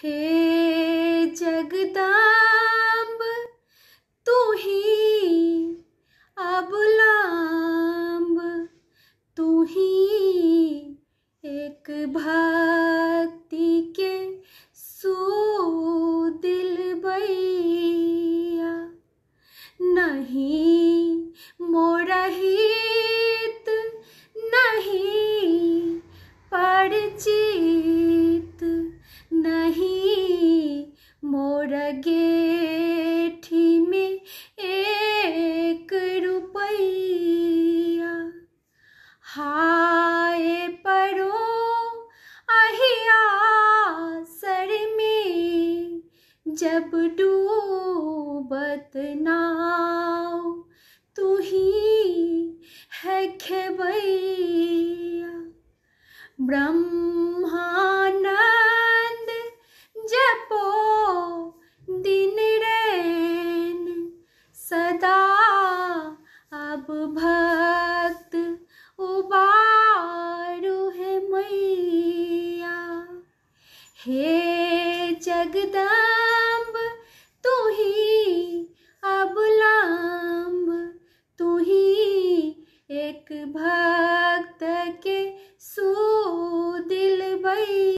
हे जगदाम्ब तू ही अबुलाम्ब तू ही एक भक्ति के सो दिल बैया नहीं मोरहित नहीं परची लगेठी में एक रुपैया हाय परो अहिया सर में जब डूबत नाव तू ही है खेबैया ब्रह्म भक्त उबारो है मैया हे जगदम्ब तू ही अबलाम्ब तू ही एक भक्त के सो दिल बई